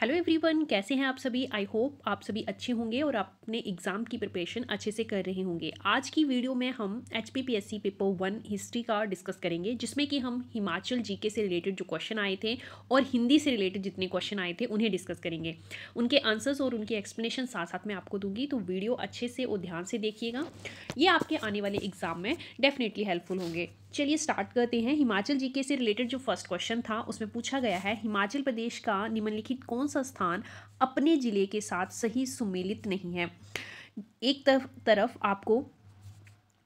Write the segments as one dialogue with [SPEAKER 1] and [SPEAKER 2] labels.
[SPEAKER 1] hello everyone कैसे हैं आप सभी आई होप आप सभी अच्छे होंगे और आप अपने एग्ज़ाम की प्रिपरेशन अच्छे से कर रहे होंगे आज की वीडियो में हम एच पेपर वन हिस्ट्री का डिस्कस करेंगे जिसमें कि हम हिमाचल जीके से रिलेटेड जो क्वेश्चन आए थे और हिंदी से रिलेटेड जितने क्वेश्चन आए थे उन्हें डिस्कस करेंगे उनके आंसर्स और उनके एक्सप्लेनेशन साथ साथ मैं आपको दूंगी तो वीडियो अच्छे से और ध्यान से देखिएगा ये आपके आने वाले एग्ज़ाम में डेफिनेटली हेल्पफुल होंगे चलिए स्टार्ट करते हैं हिमाचल जीके से रिलेटेड जो फर्स्ट क्वेश्चन था उसमें पूछा गया है हिमाचल प्रदेश का निम्नलिखित कौन सा स्थान अपने ज़िले के साथ सही सुमेलित नहीं है एक तरफ तरफ आपको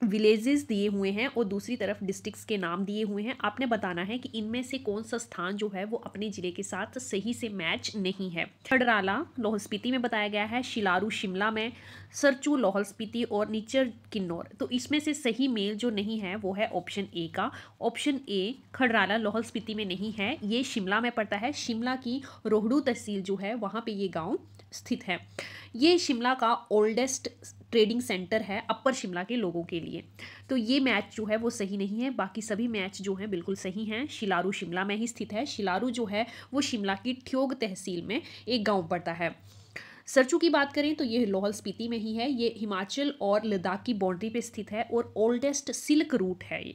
[SPEAKER 1] विलेजेस दिए हुए हैं और दूसरी तरफ डिस्ट्रिक्ट्स के नाम दिए हुए हैं आपने बताना है कि इनमें से कौन सा स्थान जो है वो अपने ज़िले के साथ सही से मैच नहीं है खडराला लाहौल स्पीति में बताया गया है शिलारू शिमला में सरचू लाहौल स्पीति और नीचर किन्नौर तो इसमें से सही मेल जो नहीं है वो है ऑप्शन ए का ऑप्शन ए खडराला लाहौल स्पीति में नहीं है ये शिमला में पड़ता है शिमला की रोहड़ू तहसील जो है वहाँ पर ये गाँव स्थित है ये शिमला का ओल्डेस्ट ट्रेडिंग सेंटर है अपर शिमला के लोगों के लिए तो ये मैच जो है वो सही नहीं है बाकी सभी मैच जो हैं बिल्कुल सही हैं शिलारू शिमला में ही स्थित है शिलारू जो है वो शिमला की ठ्योग तहसील में एक गाँव पड़ता है सरचू की बात करें तो ये लाहौल स्पीति में ही है ये हिमाचल और लद्दाख की बाउंड्री पे स्थित है और ओल्डेस्ट सिल्क रूट है ये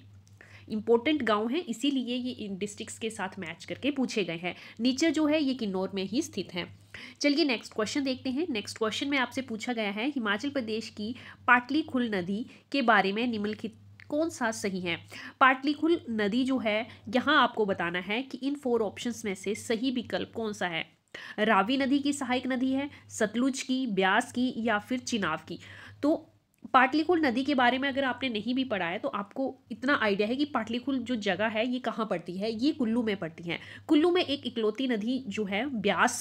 [SPEAKER 1] इंपॉर्टेंट गांव हैं इसीलिए ये इन डिस्ट्रिक्ट्स के साथ मैच करके पूछे गए हैं नीचे जो है ये किन्नौर में ही स्थित हैं चलिए नेक्स्ट क्वेश्चन देखते हैं नेक्स्ट क्वेश्चन में आपसे पूछा गया है हिमाचल प्रदेश की पाटली खुल नदी के बारे में निम्नलिखित कौन सा सही है पाटलीखुल नदी जो है यहाँ आपको बताना है कि इन फोर ऑप्शंस में से सही विकल्प कौन सा है रावी नदी की सहायक नदी है सतलुज की ब्यास की या फिर चिनाव की तो पाटलीकुल नदी के बारे में अगर आपने नहीं भी पढ़ा है तो आपको इतना आइडिया है कि पाटलीकुल जो जगह है ये कहाँ पड़ती है ये कुल्लू में पड़ती है कुल्लू में एक इकलौती नदी जो है ब्यास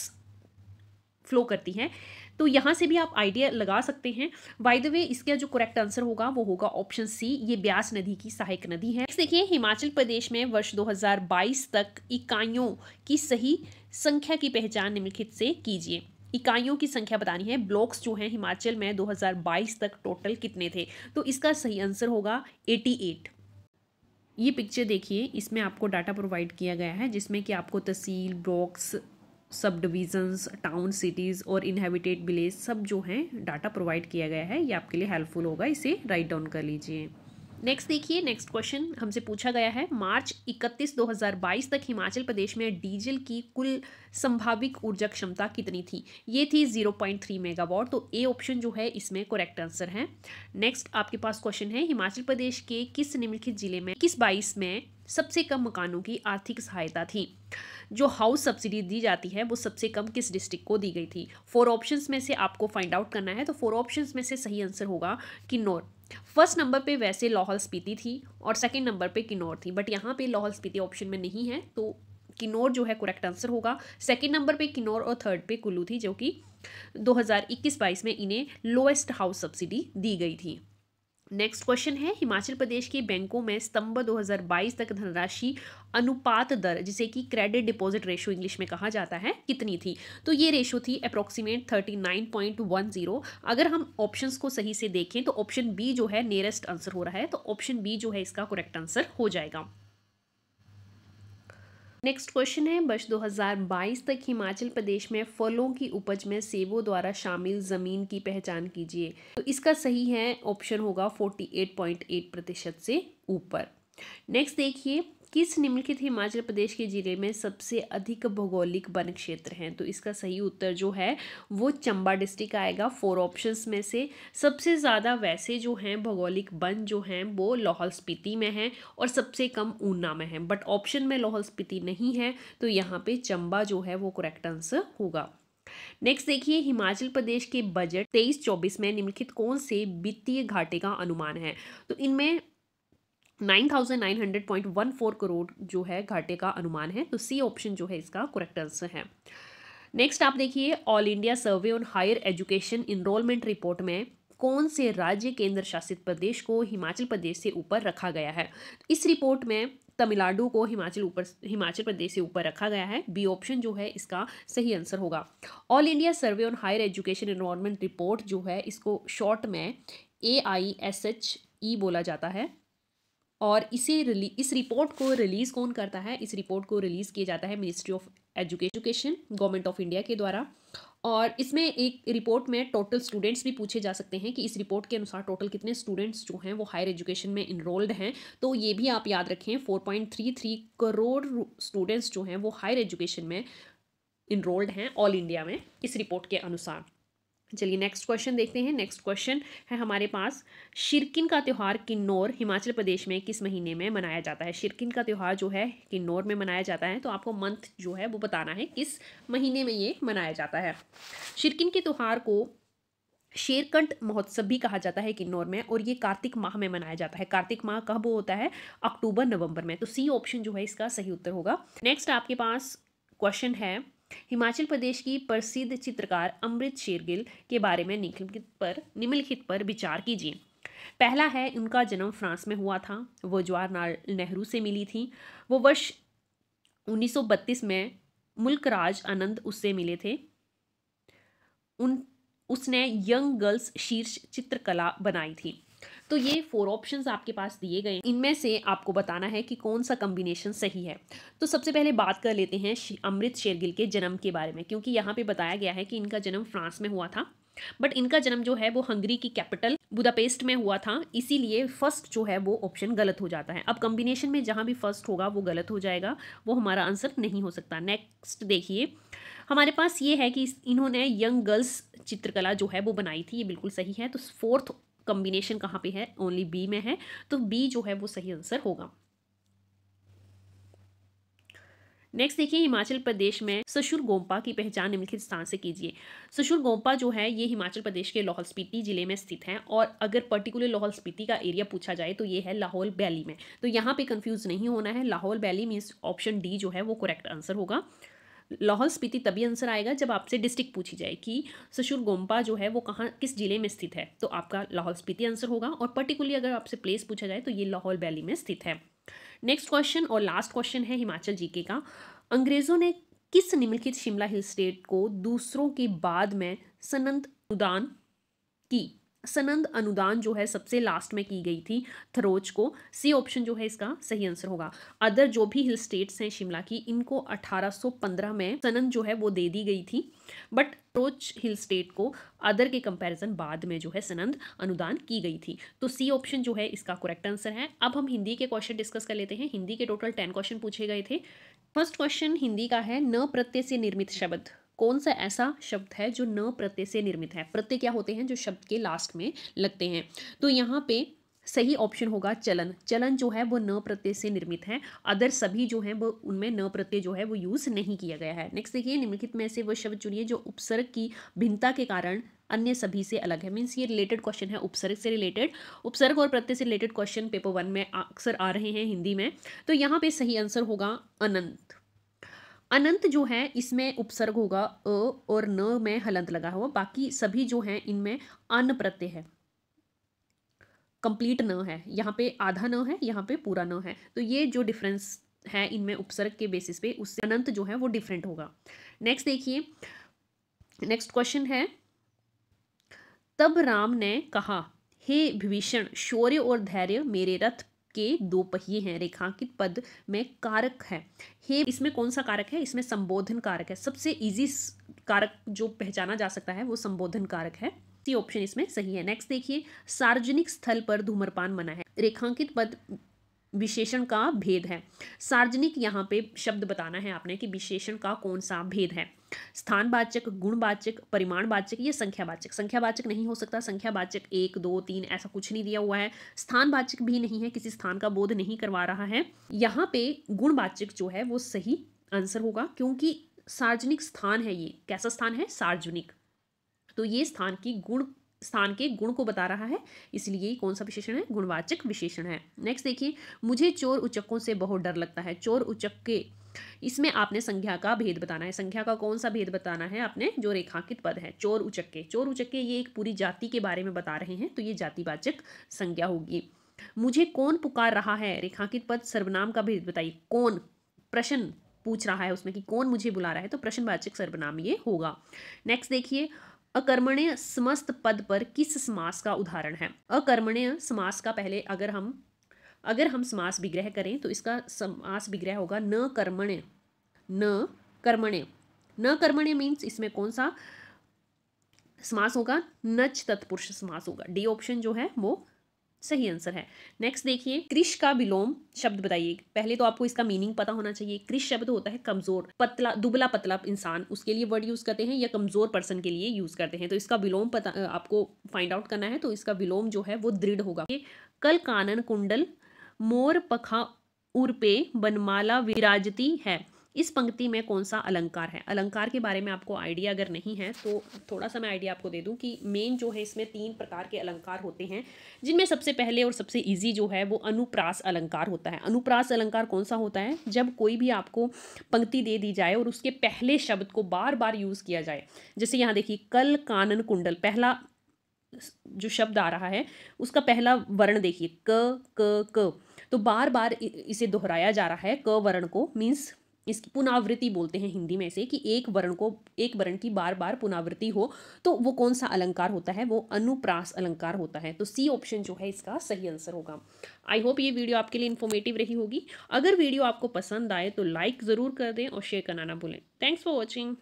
[SPEAKER 1] फ्लो करती हैं तो यहाँ से भी आप आइडिया लगा सकते हैं बाय द वे इसका जो करेक्ट आंसर होगा वो होगा ऑप्शन सी ये ब्यास नदी की सहायक नदी है देखिए हिमाचल प्रदेश में वर्ष 2022 तक इकाइयों की सही संख्या की पहचान निम्नलिखित से कीजिए इकाइयों की संख्या बतानी है ब्लॉक्स जो हैं हिमाचल में 2022 तक टोटल कितने थे तो इसका सही आंसर होगा 88 ये पिक्चर देखिए इसमें आपको डाटा प्रोवाइड किया गया है जिसमें कि आपको tehsil blocks sub divisions town cities और इनहेबिटेड विलेज सब जो हैं डाटा प्रोवाइड किया गया है ये आपके लिए हेल्पफुल होगा इसे राइट डाउन कर लीजिए नेक्स्ट देखिए नेक्स्ट क्वेश्चन हमसे पूछा गया है मार्च 31 2022 तक हिमाचल प्रदेश में डीजल की कुल संभाविक ऊर्जा क्षमता कितनी थी ये थी 0.3 मेगावाट तो ए ऑप्शन जो है इसमें करेक्ट आंसर है नेक्स्ट आपके पास क्वेश्चन है हिमाचल प्रदेश के किस निम्नलिखित जिले में किस बाईस में सबसे कम मकानों की आर्थिक सहायता थी जो हाउस सब्सिडी दी जाती है वो सबसे कम किस डिस्ट्रिक्ट को दी गई थी फोर ऑप्शंस में से आपको फाइंड आउट करना है तो फोर ऑप्शंस में से सही आंसर होगा किन्नौर फर्स्ट नंबर पे वैसे लाहौल स्पीति थी और सेकंड नंबर पे किन्नौर थी बट यहाँ पे लाहौल स्पीति ऑप्शन में नहीं है तो किन्नौर जो है करेक्ट आंसर होगा सेकंड नंबर पे किन्नौर और थर्ड पे कुल्लू थी जो कि 2021-22 में इन्हें लोएस्ट हाउस सब्सिडी दी गई थी नेक्स्ट क्वेश्चन है हिमाचल प्रदेश के बैंकों में सितंबर 2022 तक धनराशि अनुपात दर जिसे कि क्रेडिट डिपॉजिट रेशो इंग्लिश में कहा जाता है कितनी थी तो ये रेशो थी अप्रोक्सीमेट 39.10 अगर हम ऑप्शंस को सही से देखें तो ऑप्शन बी जो है नियरेस्ट आंसर हो रहा है तो ऑप्शन बी जो है इसका करेक्ट आंसर हो जाएगा नेक्स्ट क्वेश्चन है वर्ष 2022 तक हिमाचल प्रदेश में फलों की उपज में सेबों द्वारा शामिल ज़मीन की पहचान कीजिए तो इसका सही है ऑप्शन होगा 48.8 प्रतिशत से ऊपर नेक्स्ट देखिए किस निम्नलिखित हिमाचल प्रदेश के जिले में सबसे अधिक भौगोलिक वन क्षेत्र हैं तो इसका सही उत्तर जो है वो चंबा डिस्ट्रिक्ट आएगा फोर ऑप्शंस में से सबसे ज़्यादा वैसे जो हैं भौगोलिक वन जो हैं वो लाहौल स्पीति में हैं और सबसे कम ऊना में हैं बट ऑप्शन में लाहौल स्पीति नहीं है तो यहाँ पर चंबा जो है वो करेक्ट आंसर होगा नेक्स्ट देखिए हिमाचल प्रदेश के बजट तेईस चौबीस में निम्नलिखित कौन से वित्तीय घाटे का अनुमान है तो इनमें 9,900.14 करोड़ जो है घाटे का अनुमान है तो सी ऑप्शन जो है इसका करेक्ट आंसर है नेक्स्ट आप देखिए all India survey on higher education enrolment report में कौन से राज्य केंद्र शासित प्रदेश को हिमाचल प्रदेश से ऊपर रखा गया है इस रिपोर्ट में तमिलनाडु को हिमाचल ऊपर हिमाचल प्रदेश से ऊपर रखा गया है बी ऑप्शन जो है इसका सही आंसर होगा all India survey on higher education environment report जो है इसको शॉर्ट में ए आई एस एच ई बोला जाता है और इसे रिली इस रिपोर्ट को रिलीज़ कौन करता है इस रिपोर्ट को रिलीज़ किया जाता है ministry of education government of India के द्वारा और इसमें एक रिपोर्ट में टोटल स्टूडेंट्स भी पूछे जा सकते हैं कि इस रिपोर्ट के अनुसार टोटल कितने स्टूडेंट्स जो हैं वो हायर एजुकेशन में इनरोल्ड हैं तो ये भी आप याद रखें 4.33 करोड़ स्टूडेंट्स जो हैं वो हायर एजुकेशन में इनरोल्ड हैं ऑल इंडिया में इस रिपोर्ट के अनुसार चलिए नेक्स्ट क्वेश्चन देखते हैं नेक्स्ट क्वेश्चन है हमारे पास शिरकिन का त्यौहार किन्नौर हिमाचल प्रदेश में किस महीने में मनाया जाता है शिरकिन का त्यौहार जो है किन्नौर में मनाया जाता है तो आपको मंथ जो है वो बताना है किस महीने में ये मनाया जाता है शिरकिन के त्यौहार को शेरकंठ महोत्सव भी कहा जाता है किन्नौर में और ये कार्तिक माह में मनाया जाता है कार्तिक माह कब होता है अक्टूबर नवंबर में तो सी ऑप्शन जो है इसका सही उत्तर होगा नेक्स्ट आपके पास क्वेश्चन है हिमाचल प्रदेश की प्रसिद्ध चित्रकार अमृत शेरगिल के बारे में निम्नलिखित पर निम्नलिखित पर विचार कीजिए पहला है उनका जन्म फ्रांस में हुआ था वो जवाहरलाल नेहरू से मिली थी वो वर्ष 1932 में मुल्कराज आनंद उससे मिले थे उन उसने यंग गर्ल्स शीर्ष चित्रकला बनाई थी तो ये फोर ऑप्शन आपके पास दिए गए इनमें से आपको बताना है कि कौन सा कम्बिनेशन सही है तो सबसे पहले बात कर लेते हैं अमृत शेरगिल के जन्म के बारे में क्योंकि यहाँ पे बताया गया है कि इनका जन्म फ्रांस में हुआ था बट इनका जन्म जो है वो हंगरी की कैपिटल बुदापेस्ट में हुआ था इसीलिए फर्स्ट जो है वो ऑप्शन गलत हो जाता है अब कम्बिनेशन में जहाँ भी फर्स्ट होगा वो गलत हो जाएगा वो हमारा आंसर नहीं हो सकता नेक्स्ट देखिए हमारे पास ये है कि इन्होंने यंग गर्ल्स चित्रकला जो है वो बनाई थी ये बिल्कुल सही है तो फोर्थ कॉम्बिनेशन कहाँ पे है ओनली बी में है तो बी जो है वो सही आंसर होगा नेक्स्ट देखिए हिमाचल प्रदेश में सशुर गोम्पा की पहचान निम्नलिखित स्थान से कीजिए सशुर गोम्पा जो है ये हिमाचल प्रदेश के लाहौल स्पीति जिले में स्थित है और अगर पर्टिकुलर लाहौल स्पीति का एरिया पूछा जाए तो ये है लाहौल वैली में तो यहाँ पे कंफ्यूज नहीं होना है Lahaul valley means option D जो है वो करेक्ट आंसर होगा लाहौल स्पीति तभी आंसर आएगा जब आपसे डिस्ट्रिक्ट पूछी जाए कि सशुर गोम्पा जो है वो कहाँ किस जिले में स्थित है तो आपका लाहौल स्पीति आंसर होगा और पर्टिकुलरली अगर आपसे प्लेस पूछा जाए तो ये लाहौल वैली में स्थित है नेक्स्ट क्वेश्चन और लास्ट क्वेश्चन है हिमाचल जीके का अंग्रेज़ों ने किस निम्नलिखित शिमला हिल स्टेट को दूसरों के बाद में सनंत उदान की सनंद अनुदान जो है सबसे लास्ट में की गई थी थरोच को सी ऑप्शन जो है इसका सही आंसर होगा अदर जो भी हिल स्टेट्स हैं शिमला की इनको 1815 में सनंद जो है वो दे दी गई थी बट थरोच हिल स्टेट को अदर के कंपैरिजन बाद में जो है सनंद अनुदान की गई थी तो सी ऑप्शन जो है इसका करेक्ट आंसर है अब हम हिंदी के क्वेश्चन डिस्कस कर लेते हैं हिंदी के टोटल टेन क्वेश्चन पूछे गए थे फर्स्ट क्वेश्चन हिंदी का है न प्रत्यय से निर्मित शब्द कौन सा ऐसा शब्द है जो न प्रत्यय से निर्मित है प्रत्यय क्या होते हैं जो शब्द के लास्ट में लगते हैं तो यहाँ पे सही ऑप्शन होगा चलन चलन जो है वो न प्रत्यय से निर्मित है अदर सभी जो हैं वो उनमें न प्रत्यय जो है वो यूज़ नहीं किया गया है नेक्स्ट देखिए निम्नलिखित में से वो शब्द चुनिए जो उपसर्ग की भिन्नता के कारण अन्य सभी से अलग है मीन्स ये रिलेटेड क्वेश्चन है उपसर्ग से रिलेटेड उपसर्ग और प्रत्यय से रिलेटेड क्वेश्चन पेपर वन में अक्सर आ रहे हैं हिंदी में तो यहाँ पे सही आंसर होगा अनंत अनंत जो है इसमें उपसर्ग होगा अ और न में हलंत लगा हुआ बाकी सभी जो है इनमें अन प्रत्यय है कंप्लीट न है यहाँ पे आधा न है यहाँ पे पूरा न है तो ये जो डिफरेंस है इनमें उपसर्ग के बेसिस पे उससे अनंत जो है वो डिफरेंट होगा नेक्स्ट देखिए नेक्स्ट क्वेश्चन है तब राम ने कहा हे भीषण शौर्य और धैर्य मेरे रथ के दो पहिए हैं रेखांकित पद में कारक है हे इसमें कौन सा कारक है इसमें संबोधन कारक है सबसे इजी कारक जो पहचाना जा सकता है वो संबोधन कारक है सी ऑप्शन इसमें सही है नेक्स्ट देखिए सार्वजनिक स्थल पर धूम्रपान मना है रेखांकित पद विशेषण का भेद है सार्वजनिक यहाँ पे शब्द बताना है आपने कि विशेषण का कौन सा भेद है स्थानवाचक गुणवाचक परिमाणवाचक या संख्यावाचक संख्यावाचक नहीं हो सकता संख्यावाचक एक दो तीन ऐसा कुछ नहीं दिया हुआ है स्थानवाचक भी नहीं है किसी स्थान का बोध नहीं करवा रहा है यहाँ पे गुणवाचक जो है वो सही आंसर होगा क्योंकि सार्वजनिक स्थान है ये कैसा स्थान है सार्वजनिक तो ये स्थान की गुण स्थान के गुण को बता रहा है इसलिए कौन सा विशेषण है गुणवाचक विशेषण है नेक्स्ट देखिए मुझे चोर उचक्कों से बहुत डर लगता है चोर उचक्के इसमें आपने संख्या का भेद बताना है संख्या का कौन सा भेद बताना है आपने जो रेखांकित पद है चोर उचक्के चोर उचक्के ये एक पूरी जाति के बारे में बता रहे हैं तो ये जातिवाचक संज्ञा होगी मुझे कौन पुकार रहा है रेखांकित पद सर्वनाम का भेद बताइए कौन प्रश्न पूछ रहा है उसमें कि कौन मुझे बुला रहा है तो प्रश्नवाचक सर्वनाम ये होगा नेक्स्ट देखिए अकर्मण्य समस्त पद पर किस समास का उदाहरण है अकर्मण्य समास का पहले अगर हम अगर हम समास विग्रह करें तो इसका समास विग्रह होगा न कर्मण्य न कर्मण्य न कर्मण्य मीन्स इसमें कौन सा समास होगा नच तत्पुरुष समास होगा डी ऑप्शन जो है वो सही आंसर है नेक्स्ट देखिए कृष का विलोम शब्द बताइए पहले तो आपको इसका मीनिंग पता होना चाहिए कृष शब्द होता है कमजोर पतला दुबला पतला इंसान उसके लिए वर्ड यूज करते हैं या कमजोर पर्सन के लिए यूज करते हैं तो इसका विलोम पता आपको फाइंड आउट करना है तो इसका विलोम जो है वो दृढ़ होगा कल कानन कुंडल मोर पखा उर्पे बनमाला विराजती है इस पंक्ति में कौन सा अलंकार है अलंकार के बारे में आपको आइडिया अगर नहीं है तो थोड़ा सा मैं आइडिया आपको दे दूं कि मेन जो है इसमें तीन प्रकार के अलंकार होते हैं जिनमें सबसे पहले और सबसे इजी जो है वो अनुप्रास अलंकार होता है अनुप्रास अलंकार कौन सा होता है जब कोई भी आपको पंक्ति दे दी जाए और उसके पहले शब्द को बार बार यूज़ किया जाए जैसे यहाँ देखिए कल कानन कुंडल पहला जो शब्द आ रहा है उसका पहला वर्ण देखिए क क क तो बार बार इसे दोहराया जा रहा है क वर्ण को मीन्स इसकी पुनावृत्ति बोलते हैं हिंदी में से कि एक वर्ण को एक वर्ण की बार बार पुनावृत्ति हो तो वो कौन सा अलंकार होता है वो अनुप्रास अलंकार होता है तो सी ऑप्शन जो है इसका सही आंसर होगा आई होप ये वीडियो आपके लिए इन्फॉर्मेटिव रही होगी अगर वीडियो आपको पसंद आए तो लाइक ज़रूर कर दें और शेयर करना ना भूलें थैंक्स फॉर वॉचिंग